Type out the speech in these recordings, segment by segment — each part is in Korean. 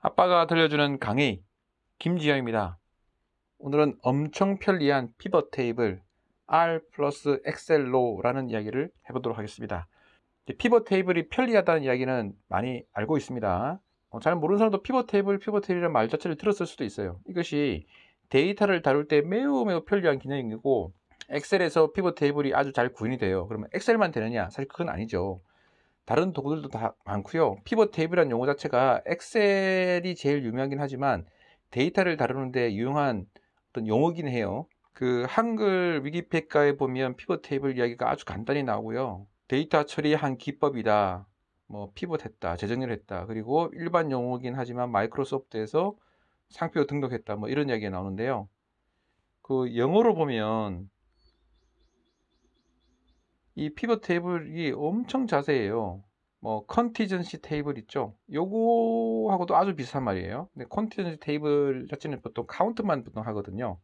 아빠가 들려주는 강의 김지영입니다. 오늘은 엄청 편리한 피벗 테이블 R 플러스 엑셀로라는 이야기를 해보도록 하겠습니다. 피벗 테이블이 편리하다는 이야기는 많이 알고 있습니다. 어, 잘 모르는 사람도 피벗 테이블, 피벗 테이블이라는 말 자체를 들었을 수도 있어요. 이것이 데이터를 다룰 때 매우 매우 편리한 기능이고 엑셀에서 피벗 테이블이 아주 잘 구현이 돼요. 그러면 엑셀만 되느냐? 사실 그건 아니죠. 다른 도구들도 다 많고요. 피벗 테이블이라는 용어 자체가 엑셀이 제일 유명하긴 하지만 데이터를 다루는데 유용한 어떤 용어긴 해요. 그 한글 위기팩과에 보면 피벗 테이블 이야기가 아주 간단히 나오고요. 데이터 처리한 기법이다. 뭐 피벗했다, 재정렬했다. 그리고 일반 용어긴 하지만 마이크로소프트에서 상표 등록했다. 뭐 이런 이야기가 나오는데요. 그 영어로 보면 이 피벗 테이블이 엄청 자세해요. 뭐 컨티전시 테이블 있죠. 요거하고도 아주 비슷한 말이에요. 근데 컨티전시 테이블 자체는 보통 카운트만 보통 하거든요.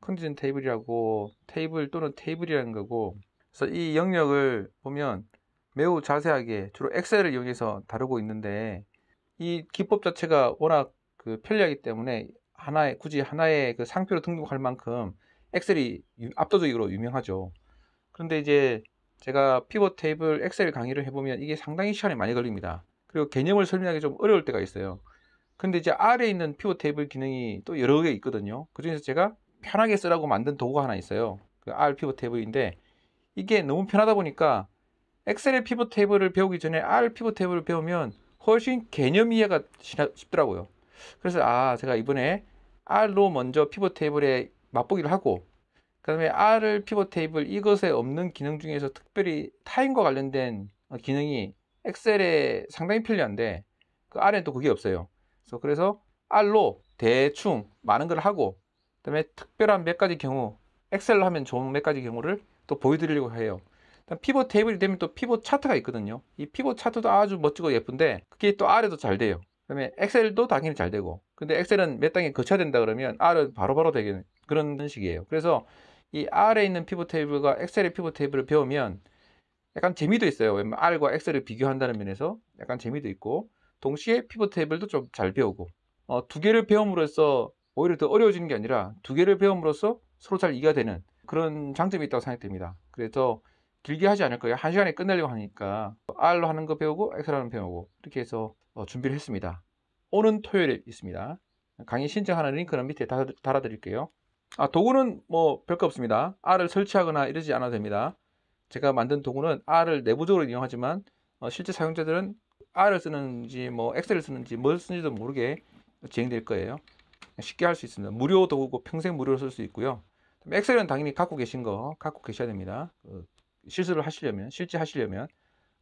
컨티션 테이블이라고 테이블 또는 테이블이라는 거고 그래서 이 영역을 보면 매우 자세하게 주로 엑셀을 이용해서 다루고 있는데 이 기법 자체가 워낙 그 편리하기 때문에 하나의 굳이 하나의 그 상표로 등록할 만큼 엑셀이 압도적으로 유명하죠. 그런데 이제 제가 피벗 테이블 엑셀 강의를 해보면 이게 상당히 시간이 많이 걸립니다. 그리고 개념을 설명하기 좀 어려울 때가 있어요. 근데 이제 아래에 있는 피벗 테이블 기능이 또 여러 개 있거든요. 그 중에서 제가 편하게 쓰라고 만든 도구가 하나 있어요. 그 R 피벗 테이블인데 이게 너무 편하다 보니까 엑셀의 피벗 테이블을 배우기 전에 R 피벗 테이블을 배우면 훨씬 개념 이해가 쉽더라고요. 그래서 아 제가 이번에 R로 먼저 피벗 테이블에 맛보기를 하고 그 다음에 R을 피벗 테이블 이것에 없는 기능 중에서 특별히 타인과 관련된 어, 기능이 엑셀에 상당히 편리한데 그 R엔 또 그게 없어요. 그래서, 그래서 R로 대충 많은 걸 하고 그 다음에 특별한 몇 가지 경우 엑셀로 하면 좋은 몇 가지 경우를 또 보여드리려고 해요. 피벗 테이블이 되면 또 피벗 차트가 있거든요. 이 피벗 차트도 아주 멋지고 예쁜데 그게 또 R에도 잘 돼요. 그다음에 엑셀도 당연히 잘 되고 근데 엑셀은 몇 단계 거쳐야 된다 그러면 R은 바로바로 바로 되게 그런 식이에요. 그래서 이 R에 있는 피벗 테이블과 엑셀의 피벗 테이블을 배우면 약간 재미도 있어요. R과 엑셀을 비교한다는 면에서 약간 재미도 있고 동시에 피벗 테이블도 좀 잘 배우고 어, 두 개를 배움으로써 오히려 더 어려워지는 게 아니라 두 개를 배움으로써 서로 잘 이해가 되는 그런 장점이 있다고 생각됩니다. 그래서 길게 하지 않을 거예요. 한 시간에 끝내려고 하니까 R로 하는 거 배우고 엑셀 하는 거 배우고 이렇게 해서 어, 준비를 했습니다. 오는 토요일에 있습니다. 강의 신청하는 링크는 밑에 달아드릴게요. 아, 도구는 뭐 별거 없습니다. R을 설치하거나 이러지 않아도 됩니다. 제가 만든 도구는 R을 내부적으로 이용하지만 어, 실제 사용자들은 R을 쓰는지 뭐 엑셀을 쓰는지 뭘 쓰는지도 모르게 진행될 거예요. 쉽게 할 수 있습니다. 무료 도구고 평생 무료로 쓸 수 있고요. 엑셀은 당연히 갖고 계신 거 갖고 계셔야 됩니다. 그 실습을 하시려면 실제 하시려면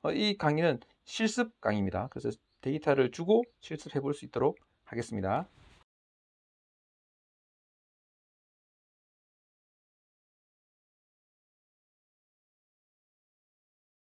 어, 이 강의는 실습 강의입니다. 그래서 데이터를 주고 실습해 볼 수 있도록 하겠습니다.